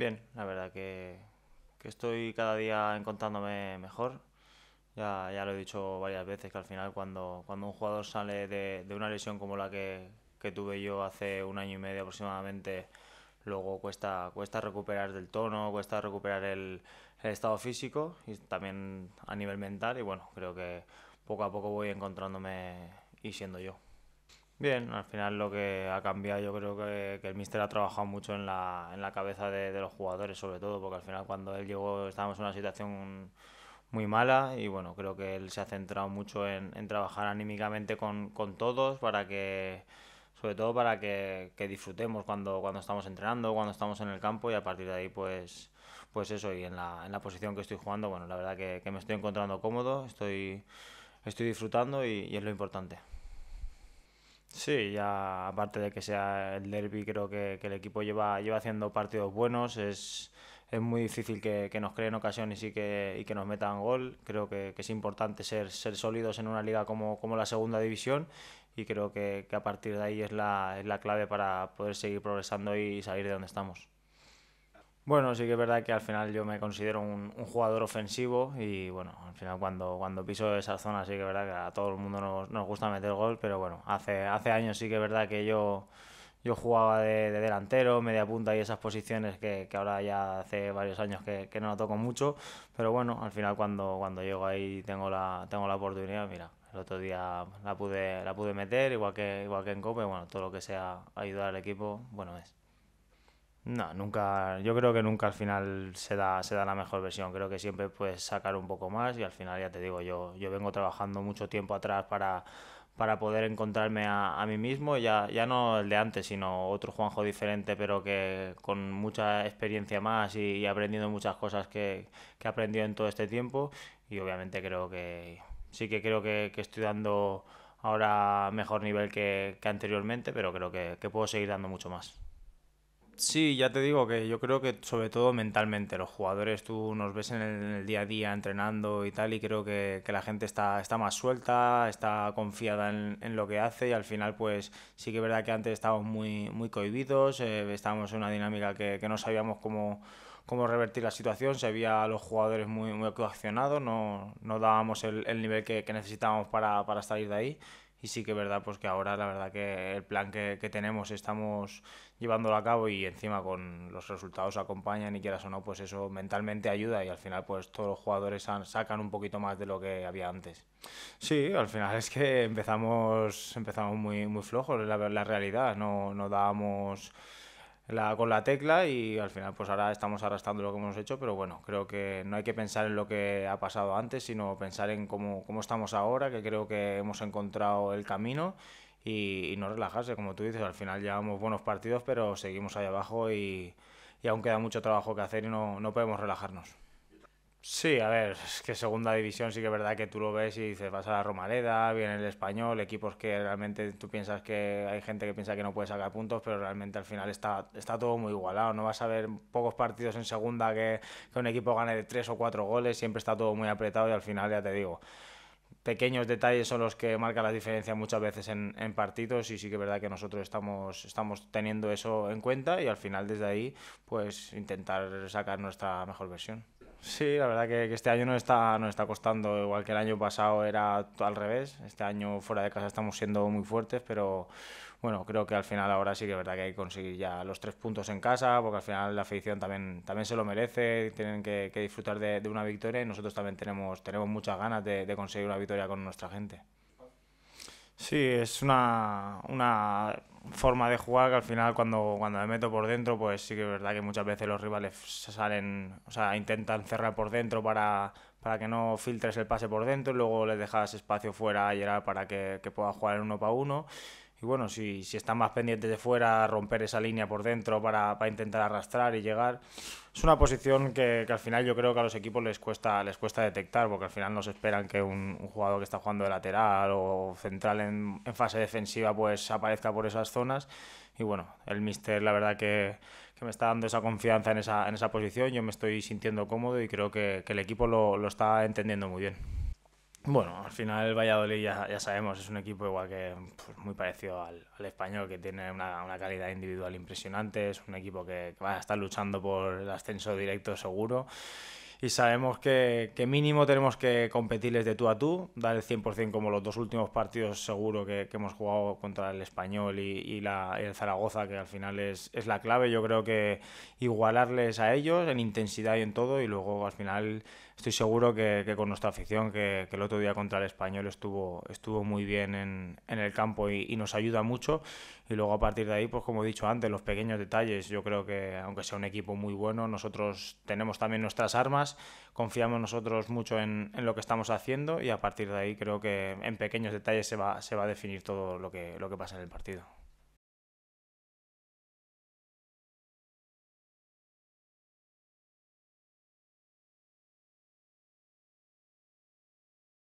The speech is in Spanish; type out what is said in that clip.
Bien, la verdad que, estoy cada día encontrándome mejor. Ya, ya, lo he dicho varias veces que al final cuando, cuando un jugador sale de, una lesión como la que, tuve yo hace un año y medio aproximadamente, luego cuesta, cuesta recuperar del tono, cuesta recuperar el estado físico y también a nivel mental y bueno, creo que poco a poco voy encontrándome y siendo yo. Bien, al final lo que ha cambiado, yo creo que, el míster ha trabajado mucho en la, en la cabeza de, los jugadores, sobre todo, porque al final cuando él llegó estábamos en una situación muy mala y bueno, creo que él se ha centrado mucho en, trabajar anímicamente con, todos para que sobre todo para que, disfrutemos cuando, cuando estamos entrenando, cuando estamos en el campo y a partir de ahí pues, pues eso y en la, en la posición que estoy jugando, bueno, la verdad que, me estoy encontrando cómodo, estoy, estoy disfrutando y es lo importante. Sí, ya aparte de que sea el derby, creo que, el equipo lleva, lleva haciendo partidos buenos. Es, muy difícil que, nos creen ocasiones y que, y que nos metan gol. Creo que, es importante ser, ser sólidos en una liga como, la segunda división y creo que, que a partir de ahí es la, es la clave para poder seguir progresando y salir de donde estamos. Bueno, sí que es verdad que al final yo me considero un, jugador ofensivo y bueno, al final cuando, cuando piso esa zona sí que es verdad que a todo el mundo nos, gusta meter gol, pero bueno, hace, hace años sí que es verdad que yo, yo jugaba de, delantero, media punta y esas posiciones que, ahora ya hace varios años que, no la toco mucho, pero bueno, al final cuando, cuando llego ahí tengo la, tengo la oportunidad, mira, el otro día la pude, la pude meter, igual que, igual que en Cope, bueno, todo lo que sea ayudar al equipo, bueno es. No, nunca, yo creo que nunca al final se da, se da la mejor versión, creo que siempre puedes sacar un poco más y al final ya te digo, yo, yo vengo trabajando mucho tiempo atrás para, poder encontrarme a, mí mismo, ya, ya no el de antes, sino otro Juanjo diferente, pero que con mucha experiencia más y, aprendiendo muchas cosas que, que he aprendido en todo este tiempo y obviamente creo que sí que creo que, estoy dando ahora mejor nivel que, anteriormente, pero creo que puedo seguir dando mucho más. Sí, ya te digo que yo creo que sobre todo mentalmente los jugadores, tú nos ves en el, día a día entrenando y tal y creo que, la gente está, está más suelta, está confiada en, lo que hace y al final pues sí que es verdad que antes estábamos muy, muy cohibidos, eh, estábamos en una dinámica que, no sabíamos cómo revertir la situación, se veía a los jugadores muy, muy coaccionados, no, no dábamos el, nivel que, necesitábamos para, para salir de ahí y sí que es verdad pues que ahora la verdad que el plan que, tenemos estamos llevándolo a cabo y encima con los resultados acompañan y quieras o no pues eso mentalmente ayuda y al final pues todos los jugadores sacan un poquito más de lo que había antes sí al final es que empezamos empezamos muy muy flojos la, la realidad no no dábamos con la tecla y al final pues ahora estamos arrastrando lo que hemos hecho, pero bueno, creo que no hay que pensar en lo que ha pasado antes, sino pensar en cómo, cómo estamos ahora, que creo que hemos encontrado el camino y, no relajarse, como tú dices, al final llevamos buenos partidos, pero seguimos ahí abajo y, y aún queda mucho trabajo que hacer y no, no podemos relajarnos. Sí, a ver, es que segunda división sí que es verdad que tú lo ves y dices, vas a la Romaleda, viene el español, equipos que realmente tú piensas que hay gente que piensa que no puede sacar puntos, pero realmente al final está, está todo muy igualado. No vas a ver pocos partidos en segunda que, que un equipo gane de tres o cuatro goles, siempre está todo muy apretado y al final ya te digo. Pequeños detalles son los que marcan la diferencia muchas veces en, en partidos y sí que es verdad que nosotros estamos, estamos teniendo eso en cuenta y al final desde ahí pues intentar sacar nuestra mejor versión. Sí, la verdad que, este año no está, no está costando, igual que el año pasado era al revés. Este año fuera de casa estamos siendo muy fuertes, pero bueno, creo que al final ahora sí que es verdad que hay que conseguir ya los tres puntos en casa, porque al final la afición también, también se lo merece, tienen que, disfrutar de, una victoria y nosotros también tenemos, muchas ganas de conseguir una victoria con nuestra gente. Sí, es una, una forma de jugar que al final cuando, cuando me meto por dentro, pues sí que es verdad que muchas veces los rivales se salen, o sea, intentan cerrar por dentro para, para que no filtres el pase por dentro y luego les dejas espacio fuera a era para que, que pueda jugar en uno para uno y bueno, si, si están más pendientes de fuera, romper esa línea por dentro para, intentar arrastrar y llegar. Es una posición que, al final yo creo que a los equipos les cuesta, les cuesta detectar, porque al final no se esperan que un, jugador que está jugando de lateral o central en, fase defensiva pues aparezca por esas zonas. Y bueno, el mister la verdad que, me está dando esa confianza en esa, posición, yo me estoy sintiendo cómodo y creo que, el equipo lo está entendiendo muy bien. Bueno, al final el Valladolid ya, ya sabemos, es un equipo igual que pues, muy parecido al, al, español, que tiene una, una, calidad individual impresionante, es un equipo que, va a estar luchando por el ascenso directo seguro. Y sabemos que, que, mínimo tenemos que competirles de tú a tú, dar el 100% como los dos últimos partidos seguro que, que hemos jugado contra el español y, el Zaragoza, que al final es, es la clave. Yo creo que igualarles a ellos en intensidad y en todo, y luego al final estoy seguro que, con nuestra afición, que, el otro día contra el español estuvo, estuvo muy bien en, el campo y, nos ayuda mucho. Y luego a partir de ahí, pues como he dicho antes, los pequeños detalles. Yo creo que aunque sea un equipo muy bueno, nosotros tenemos también nuestras armas, confiamos nosotros mucho en, en lo que estamos haciendo y a partir de ahí creo que en pequeños detalles se va, se va a definir todo lo que, lo que pasa en el partido.